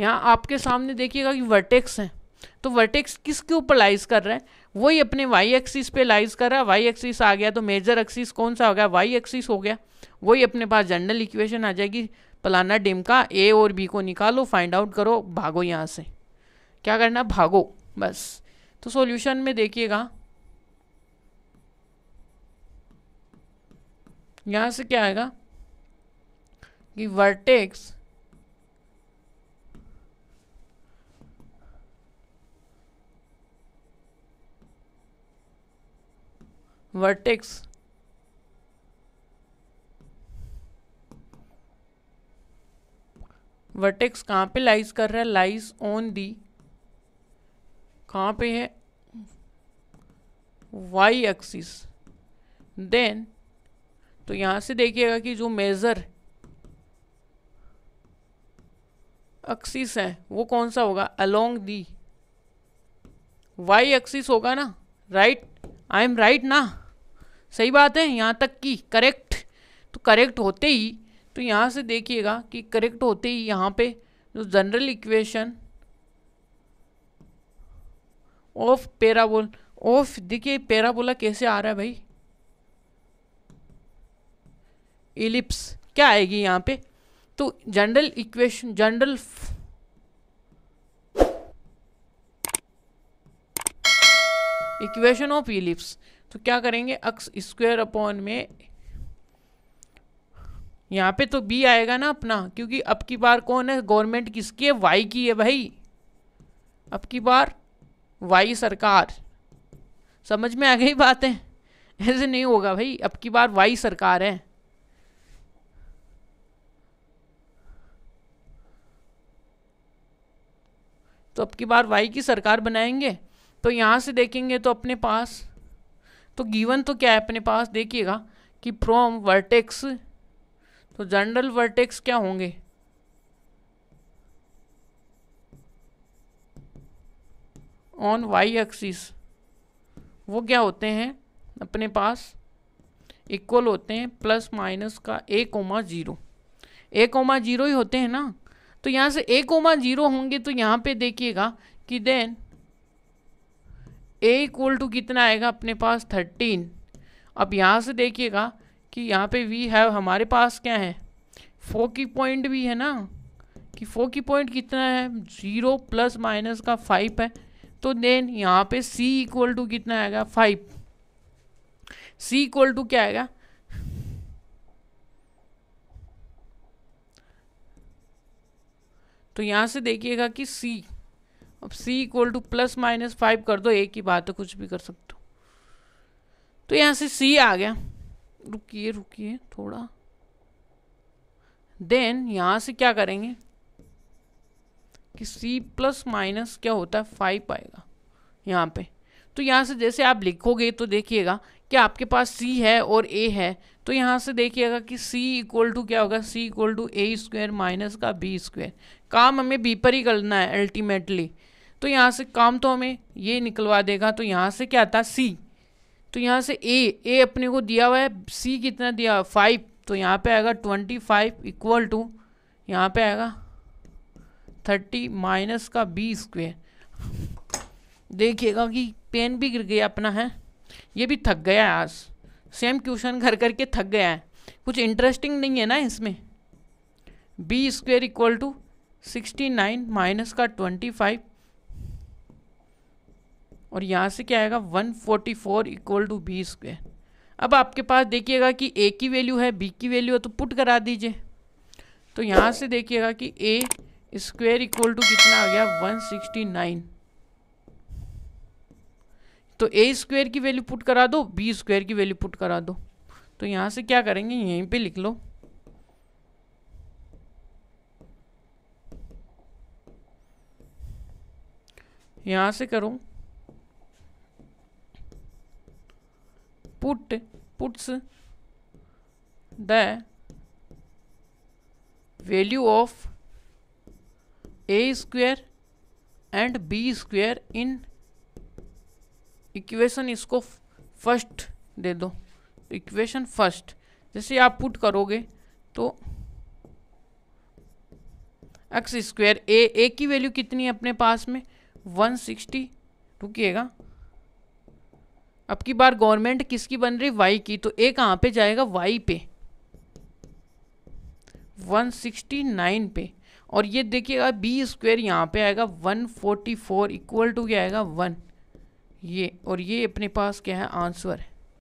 यहाँ आपके सामने देखिएगा कि वर्टेक्स है तो वर्टेक्स किसके ऊपर लाइज कर रहा है वही अपने वाई एक्सिस पे लाइज कर रहा है वाई एक्सिस आ गया तो मेजर एक्सिस कौन सा हो गया वाई एक्सिस हो गया वही अपने पास जनरल इक्वेशन आ जाएगी पलाना डिम का ए और बी को निकालो फाइंड आउट करो भागो यहाँ से क्या करना भागो बस तो सॉल्यूशन में देखिएगा यहाँ से क्या आएगा कि वर्टेक्स वर्टेक्स वर्टेक्स कहाँ पे लाइज कर रहा है लाइज ऑन दी कहाँ पे है वाई एक्सिस देन तो यहाँ से देखिएगा कि जो मेज़र एक्सिस है वो कौन सा होगा अलोंग दी वाई एक्सिस होगा ना राइट आई एम राइट ना सही बात है यहाँ तक कि करेक्ट तो करेक्ट होते ही तो यहाँ से देखिएगा कि करेक्ट होते ही यहाँ पे जो general equation of parabola of देखिए पेराबोला कैसे आ रहा है भाई इलिप्स क्या आएगी यहाँ पे तो general equation general equation of ellipse तो क्या करेंगे अक्स स्क्वेयर अपॉन में यहाँ पे तो बी आएगा ना अपना क्योंकि अब की बार कौन है गवर्नमेंट किसकी है वाई की है भाई अब की बार वाई सरकार समझ में आ गई बातें ऐसे नहीं होगा भाई अब की बार वाई सरकार है तो अब की बार वाई की सरकार बनाएंगे तो यहाँ से देखेंगे तो अपने पास तो गिवन तो क्या है अपने पास देखिएगा कि फ्रॉम वर्टेक्स तो जनरल वर्टेक्स क्या होंगे ऑन वाई एक्सिस वो क्या होते हैं अपने पास इक्वल होते हैं प्लस माइनस का a comma zero a comma zero ही होते हैं ना तो यहाँ से ए कोमा ज़ीरो होंगे तो यहाँ पे देखिएगा कि देन ए इक्वल टू कितना आएगा अपने पास थर्टीन अब यहाँ से देखिएगा कि यहाँ पे वी हैव हमारे पास क्या है फो की पॉइंट भी है ना कि फो की पॉइंट कितना है ज़ीरो प्लस माइनस का फाइव है तो देन यहाँ पे सी इक्वल टू कितना आएगा फाइव सी इक्वल टू क्या आएगा तो यहाँ से देखिएगा कि सी अब c equal to plus minus five कर दो एक ही बात है कुछ भी कर सकते हो तो यहाँ से c आ गया रुकिए रुकिए थोड़ा देन यहाँ से क्या करेंगे कि c प्लस माइनस क्या होता है फाइव आएगा यहाँ पे तो यहाँ से जैसे आप लिखोगे तो देखिएगा कि आपके पास c है और a है तो यहाँ से देखिएगा कि c इक्वल टू क्या होगा c equal to a square minus का बी स्क्वायर काम हमें बी पर ही करना है अल्टीमेटली तो यहाँ से काम तो हमें ये निकलवा देगा तो यहाँ से क्या आता सी तो यहाँ से ए ए अपने को दिया हुआ है सी कितना दिया हुआ फाइव तो यहाँ पे आएगा ट्वेंटी फाइव इक्वल टू यहाँ पे आएगा थर्टी माइनस का बी स्क्वेयर देखिएगा कि पेन भी गिर गया अपना है ये भी थक गया है आज सेम क्वेश्चन घर करके थक गया है कुछ इंटरेस्टिंग नहीं है ना इसमें b square equal to sixty nine minus का ट्वेंटी फाइव और यहाँ से क्या आएगा 144 forty four equal to b square अब आपके पास देखिएगा कि ए की वैल्यू है बी की वैल्यू है तो पुट करा दीजिए तो यहाँ से देखिएगा कि ए स्क्वेयर इक्वल टू कितना आ गया 169 तो ए स्क्वेयर की वैल्यू पुट करा दो बी स्क्वेयर की वैल्यू पुट करा दो तो यहाँ से क्या करेंगे यहीं पे लिख लो यहाँ से करो puts the value of a square and b square in equation इसको फर्स्ट दे दो इक्वेशन फर्स्ट जैसे आप पुट करोगे तो एक्स स्क्वायर ए ए की वैल्यू कितनी है अपने पास में 160 रुकीगा अब की बार गवर्नमेंट किसकी बन रही वाई की तो ए कहाँ पे जाएगा वाई पे 169 पे और ये देखिएगा बी स्क्वेयर यहाँ पे आएगा 144 इक्वल टू क्या आएगा वन ये और ये अपने पास क्या है आंसर है